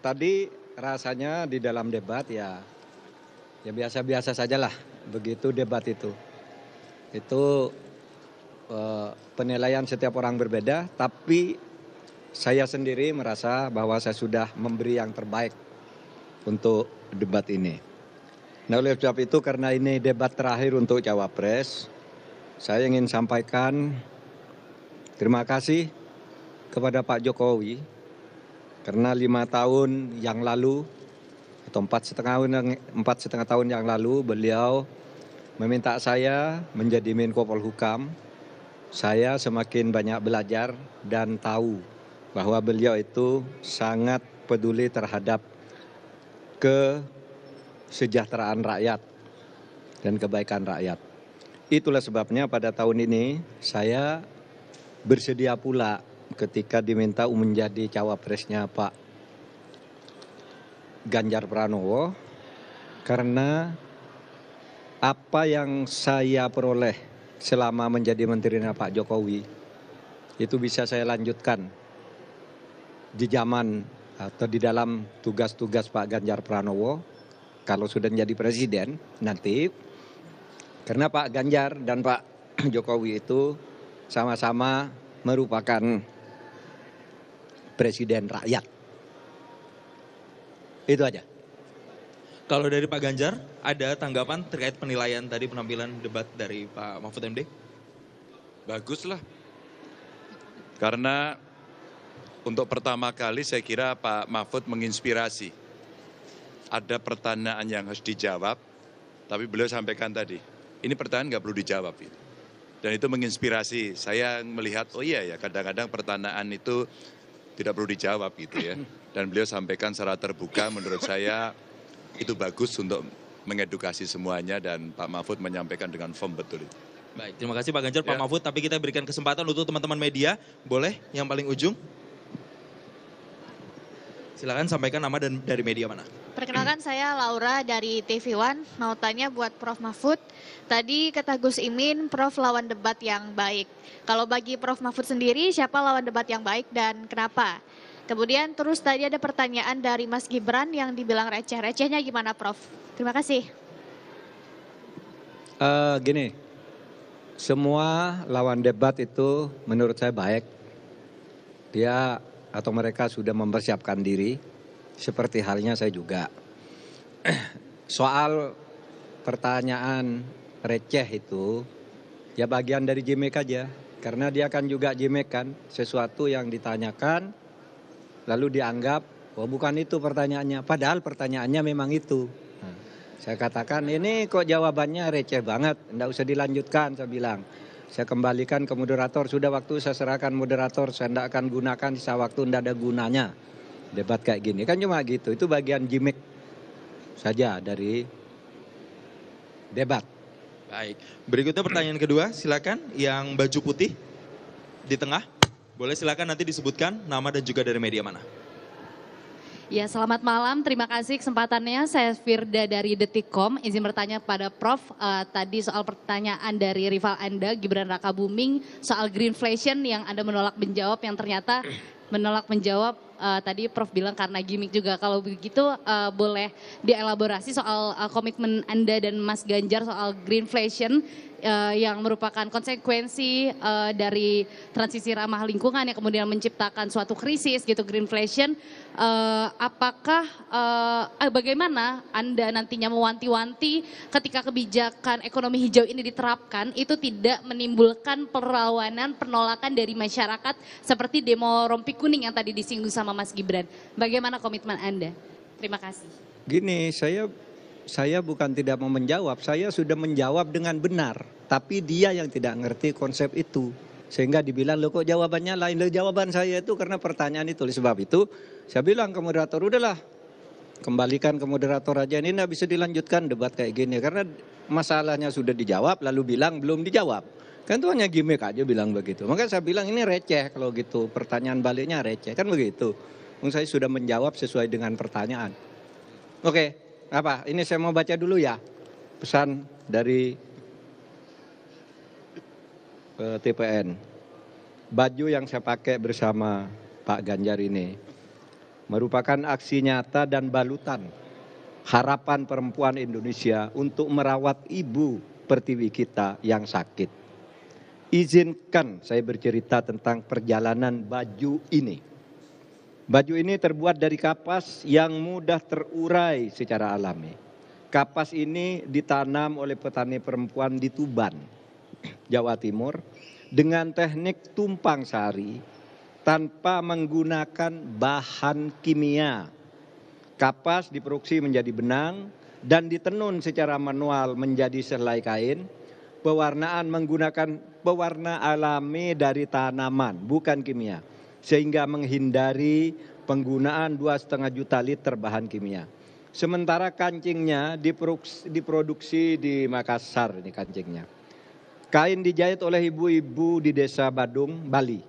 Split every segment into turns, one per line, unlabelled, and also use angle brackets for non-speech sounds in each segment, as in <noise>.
tadi rasanya di dalam debat ya ya biasa-biasa sajalah begitu debat itu. Itu eh, penilaian setiap orang berbeda, tapi saya sendiri merasa bahwa saya sudah memberi yang terbaik untuk debat ini. Nah oleh sebab itu karena ini debat terakhir untuk Cawapres, saya ingin sampaikan terima kasih kepada Pak Jokowi karena lima tahun yang lalu atau empat setengah tahun empat setengah tahun yang lalu beliau meminta saya menjadi Menko Polhukam. Saya semakin banyak belajar dan tahu bahwa beliau itu sangat peduli terhadap kesejahteraan rakyat dan kebaikan rakyat. Itulah sebabnya pada tahun ini saya bersedia pula ketika diminta um menjadi cawapresnya Pak Ganjar Pranowo karena apa yang saya peroleh selama menjadi menterinya Pak Jokowi itu bisa saya lanjutkan di zaman atau di dalam tugas-tugas Pak Ganjar Pranowo kalau sudah menjadi presiden nanti karena Pak Ganjar dan Pak <clears throat> Jokowi itu sama-sama merupakan presiden rakyat. Itu aja.
Kalau dari Pak Ganjar, ada tanggapan terkait penilaian tadi penampilan debat dari Pak Mahfud MD? Baguslah. Karena untuk pertama kali saya kira Pak Mahfud menginspirasi. Ada pertanyaan yang harus dijawab, tapi beliau sampaikan tadi, ini pertanyaan nggak perlu dijawab. Dan itu menginspirasi. Saya melihat, oh iya ya, kadang-kadang pertanyaan itu tidak perlu dijawab gitu ya. <laughs> Dan beliau sampaikan secara terbuka menurut saya itu bagus untuk mengedukasi semuanya dan Pak Mahfud menyampaikan dengan firm betul itu. Baik, terima kasih Pak Ganjar, ya. Pak Mahfud. Tapi kita berikan kesempatan untuk teman-teman media. Boleh yang paling ujung? Silakan sampaikan nama dan dari media mana perkenalkan saya Laura dari TV One. Mau tanya buat Prof Mahfud, tadi kata Gus Imin, Prof lawan debat yang baik. Kalau bagi Prof Mahfud sendiri, siapa lawan debat yang baik dan kenapa? Kemudian terus tadi ada pertanyaan dari Mas Gibran yang dibilang receh-recehnya gimana Prof? Terima kasih.
Uh, gini, semua lawan debat itu menurut saya baik. Dia atau mereka sudah mempersiapkan diri seperti halnya saya juga. <clears throat> Soal pertanyaan receh itu, ya bagian dari gimmick aja. Karena dia akan juga gimmick kan, sesuatu yang ditanyakan, lalu dianggap, oh, bukan itu pertanyaannya. Padahal pertanyaannya memang itu. Hmm. Saya katakan ini kok jawabannya receh banget, enggak usah dilanjutkan saya bilang. Saya kembalikan ke moderator, sudah waktu saya serahkan moderator, saya enggak akan gunakan sisa waktu, enggak ada gunanya debat kayak gini kan cuma gitu itu bagian gimmick saja dari debat
baik berikutnya pertanyaan kedua silakan yang baju putih di tengah boleh silakan nanti disebutkan nama dan juga dari media mana Ya, selamat malam. Terima kasih kesempatannya. Saya Firda dari Detikkom. Izin bertanya kepada Prof. Uh, tadi soal pertanyaan dari rival Anda, Gibran Raka Buming, soal greenflation yang Anda menolak menjawab, yang ternyata menolak menjawab uh, tadi Prof bilang karena gimmick juga. Kalau begitu uh, boleh dielaborasi soal uh, komitmen Anda dan Mas Ganjar soal greenflation uh, yang merupakan konsekuensi uh, dari transisi ramah lingkungan yang kemudian menciptakan suatu krisis gitu greenflation uh, apakah uh, bagaimana Anda nantinya mewanti-wanti ketika kebijakan ekonomi hijau ini diterapkan itu tidak menimbulkan perlawanan penolakan dari masyarakat seperti demo rompi kuning yang tadi disinggung sama sama Mas Gibran. Bagaimana komitmen Anda? Terima kasih.
Gini, saya saya bukan tidak mau menjawab, saya sudah menjawab dengan benar, tapi dia yang tidak ngerti konsep itu. Sehingga dibilang, lo kok jawabannya lain? Lo jawaban saya itu karena pertanyaan itu. Oleh sebab itu, saya bilang ke moderator, udahlah, kembalikan ke moderator aja. Ini nggak bisa dilanjutkan debat kayak gini. Karena masalahnya sudah dijawab, lalu bilang belum dijawab. Kan itu hanya gimmick aja bilang begitu. maka saya bilang ini receh kalau gitu. Pertanyaan baliknya receh. Kan begitu. Mungkin Saya sudah menjawab sesuai dengan pertanyaan. Oke, apa? Ini saya mau baca dulu ya. Pesan dari eh, TPN. Baju yang saya pakai bersama Pak Ganjar ini merupakan aksi nyata dan balutan harapan perempuan Indonesia untuk merawat ibu pertiwi kita yang sakit izinkan saya bercerita tentang perjalanan baju ini. Baju ini terbuat dari kapas yang mudah terurai secara alami. Kapas ini ditanam oleh petani perempuan di Tuban, Jawa Timur dengan teknik tumpang sari tanpa menggunakan bahan kimia. Kapas diproduksi menjadi benang dan ditenun secara manual menjadi selai kain pewarnaan menggunakan pewarna alami dari tanaman, bukan kimia. Sehingga menghindari penggunaan 2,5 juta liter bahan kimia. Sementara kancingnya diproduksi, di Makassar ini kancingnya. Kain dijahit oleh ibu-ibu di desa Badung, Bali.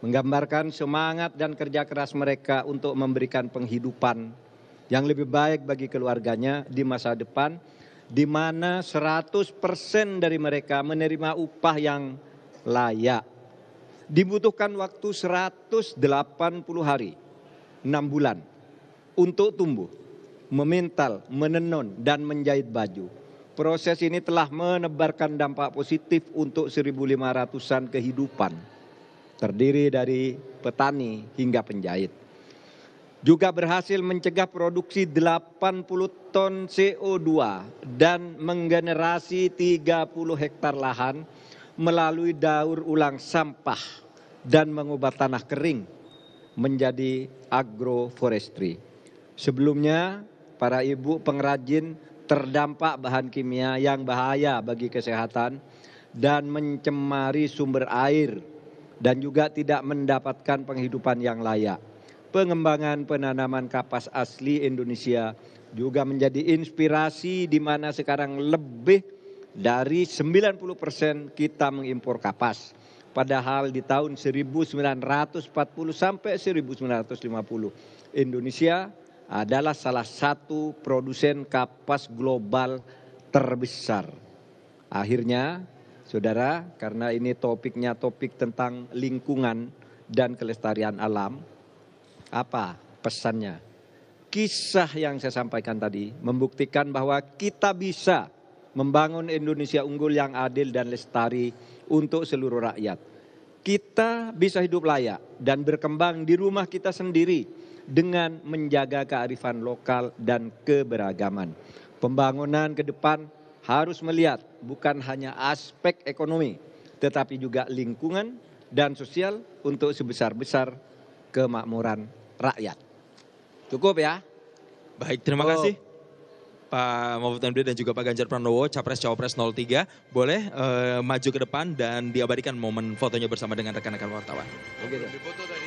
Menggambarkan semangat dan kerja keras mereka untuk memberikan penghidupan yang lebih baik bagi keluarganya di masa depan di mana 100% dari mereka menerima upah yang layak. Dibutuhkan waktu 180 hari, 6 bulan untuk tumbuh, memintal, menenun, dan menjahit baju. Proses ini telah menebarkan dampak positif untuk 1.500-an kehidupan, terdiri dari petani hingga penjahit juga berhasil mencegah produksi 80 ton co 2 dan menggenerasi 30 hektar lahan melalui daur ulang sampah dan mengubah tanah kering menjadi agroforestry. Sebelumnya, para ibu pengrajin terdampak bahan kimia yang bahaya bagi kesehatan dan mencemari sumber air dan juga tidak mendapatkan penghidupan yang layak pengembangan penanaman kapas asli Indonesia juga menjadi inspirasi di mana sekarang lebih dari 90% kita mengimpor kapas. Padahal di tahun 1940 sampai 1950 Indonesia adalah salah satu produsen kapas global terbesar. Akhirnya, saudara, karena ini topiknya topik tentang lingkungan dan kelestarian alam, apa pesannya? Kisah yang saya sampaikan tadi membuktikan bahwa kita bisa membangun Indonesia unggul yang adil dan lestari untuk seluruh rakyat. Kita bisa hidup layak dan berkembang di rumah kita sendiri dengan menjaga kearifan lokal dan keberagaman. Pembangunan ke depan harus melihat bukan hanya aspek ekonomi, tetapi juga lingkungan dan sosial untuk sebesar-besar kemakmuran rakyat. Cukup ya. Baik, terima Cukup. Oh. kasih. Pak
Mahfud MD dan juga Pak Ganjar Pranowo, Capres Cawapres 03, boleh uh, maju ke depan dan diabadikan momen fotonya bersama dengan rekan-rekan wartawan. Oke, ya. foto tadi.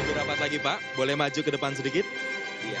Lebih rapat lagi Pak, boleh maju ke depan sedikit? Iya.